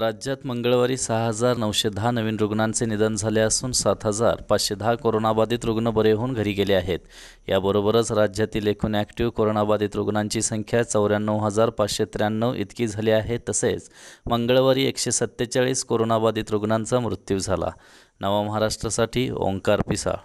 राज्यात मंगळवारी सहा हजार नऊशे दहा नवीन रुग्णांचे निधन झाले असून सात हजार पाचशे दहा कोरोनाबाधित रुग्ण बरे होऊन घरी गेले आहेत याबरोबरच राज्यातील एकूण ॲक्टिव्ह कोरोनाबाधित रुग्णांची संख्या चौऱ्याण्णव हजार पाचशे त्र्याण्णव इतकी झाली आहे तसेच मंगळवारी एकशे सत्तेचाळीस कोरोनाबाधित रुग्णांचा मृत्यू झाला नवा महाराष्ट्रासाठी ओंकार पिसाळ